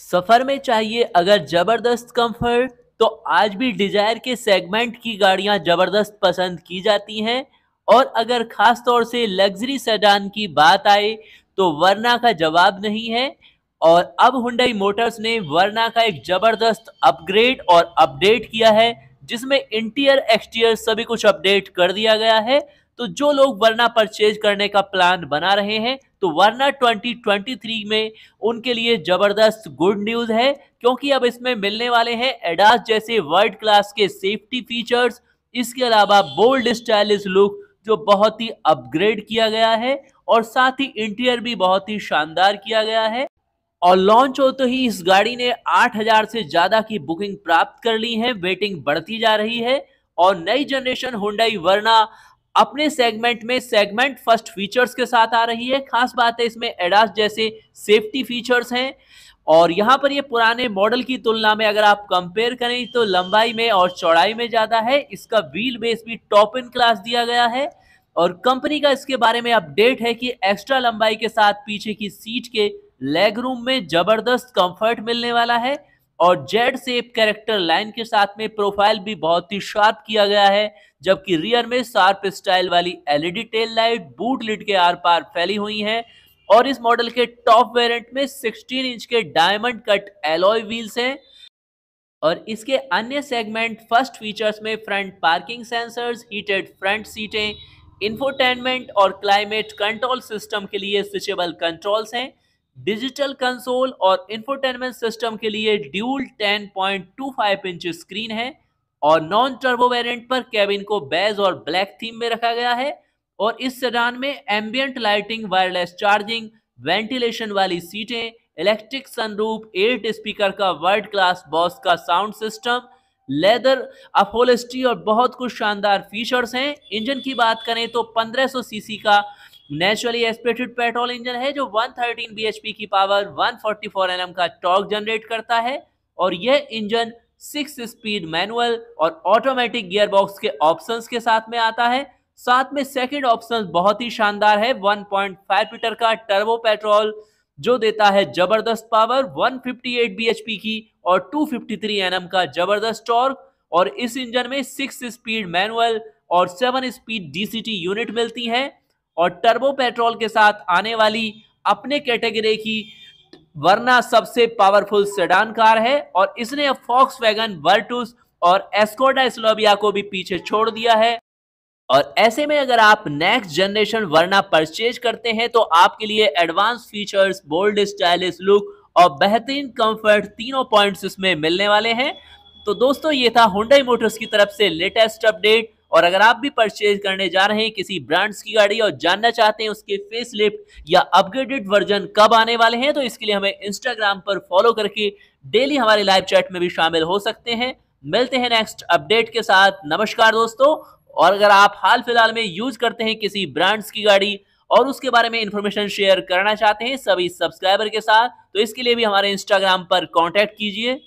सफर में चाहिए अगर जबरदस्त कंफर्ट तो आज भी डिजायर के सेगमेंट की गाड़ियां जबरदस्त पसंद की जाती हैं और अगर खास तौर से लग्जरी सेडान की बात आए तो वरना का जवाब नहीं है और अब हुंडई मोटर्स ने वरना का एक जबरदस्त अपग्रेड और अपडेट किया है जिसमें इंटीरियर एक्सटीरियर सभी कुछ अपडेट कर दिया गया है तो जो लोग वरना परचेज करने का प्लान बना रहे हैं तो वरना 2023 में उनके लिए जबरदस्त गुड न्यूज है क्योंकि अब इसमें मिलने वाले हैं एडास जैसे वर्ल्ड क्लास के सेफ्टी फीचर्स इसके अलावा बोल्ड स्टाइलिश लुक जो बहुत ही अपग्रेड किया गया है और साथ ही इंटीरियर भी बहुत ही शानदार किया गया है और लॉन्च होते तो ही इस गाड़ी ने 8000 से ज़्यादा की बुकिंग प्राप्त कर ली है वेटिंग बढ़ती जा रही है और नई जनरेशन हुंडई वरना अपने सेगमेंट में सेगमेंट फर्स्ट फीचर्स के साथ आ रही है खास बात है इसमें एडास जैसे सेफ्टी फीचर्स हैं और यहाँ पर ये पुराने मॉडल की तुलना में अगर आप कंपेयर करें तो लंबाई में और चौड़ाई में ज़्यादा है इसका व्हील बेस भी टॉप इन क्लास दिया गया है और कंपनी का इसके बारे में अपडेट है कि एक्स्ट्रा लंबाई के साथ पीछे की सीट के लेग रूम में जबरदस्त कंफर्ट मिलने वाला है और जेड सेप कैरेक्टर लाइन के साथ में प्रोफाइल भी बहुत ही शार्प किया गया है जबकि रियर में शार्प स्टाइल वाली LED tail light boot lid के आर पार फैली हुई है और इस मॉडल के टॉप वेरिएंट में 16 इंच के डायमंड कट एलॉय व्हील्स हैं और इसके अन्य सेगमेंट फर्स्ट फीचर्स में front parking sensors heated front सीटें इंफोटेनमेंट और क्लाइमेट कंट्रोल सिस्टम के लिए स्विचेबल कंट्रोल्स हैं डिजिटल कंसोल और इंफोटेनमेंट सिस्टम के लिए ड्यूल 10.25 इंच स्क्रीन है और नॉन टर्बो वेरिएंट पर कैबिन को बेज और ब्लैक थीम में रखा गया है और इस सेडान में ambient lighting wireless charging ventilation वाली सीटें इलेक्ट्रिक सनरूफ एट स्पीकर का वर्ल्ड क्लास बॉस का साउंड सिस्टम लेदर अफोलिस्ट्री और बहुत कुछ शानदार फीचर्स हैं इंजन की बात करें तो 1500 सीसी का नेचुरली एस्पिरेटेड पेट्रोल इंजन है जो 113 bhp की पावर 144 nm का टॉर्क जनरेट करता है और यह इंजन सिक्स स्पीड मैनुअल और ऑटोमेटिक गियरबॉक्स के ऑप्शंस के साथ में आता है साथ में सेकंड ऑप्शन बहुत ही शानदार है 1.5 लीटर का टर्बो पेट्रोल जो देता है जबरदस्त पावर 158 पी की और 253 nm का जबरदस्त टॉर्क और इस इंजन में सिक्स स्पीड मैनुअल और सेवन स्पीड डीसीटी यूनिट मिलती है और टर्बो पेट्रोल के साथ आने वाली अपने कैटेगरी की वरना सबसे पावरफुल सेडान कार है और इसने अब फॉक्स वैगन वर्टूस और एस्कोडा स्लोबिया को भी पीछे छोड़ दिया है और ऐसे में अगर आप नेक्स्ट जनरेशन वरना परचेज करते हैं तो आपके लिए advance features bold stylish look और बेहतरीन कंफर्ट तीनों पॉइंट्स इसमें मिलने वाले हैं तो दोस्तों ये था हुंडई मोटर्स की तरफ से लेटेस्ट अपडेट और अगर आप भी परचेज करने जा रहे हैं किसी ब्रांड्स की गाड़ी और जानना चाहते हैं उसके फेसलिफ्ट या अपग्रेडेड वर्जन कब आने वाले हैं तो इसके लिए हमें इंस्टाग्राम पर फॉलो करके डेली हमारे लाइव चैट में भी शामिल हो सकते हैं मिलते हैं नेक्स्ट अपडेट के साथ नमस्कार दोस्तों और अगर आप हाल फिलहाल में यूज करते हैं किसी ब्रांड्स की गाड़ी और उसके बारे में इंफॉर्मेशन शेयर करना चाहते हैं सभी सब्सक्राइबर के साथ तो इसके लिए भी हमारे इंस्टाग्राम पर कॉन्टैक्ट कीजिए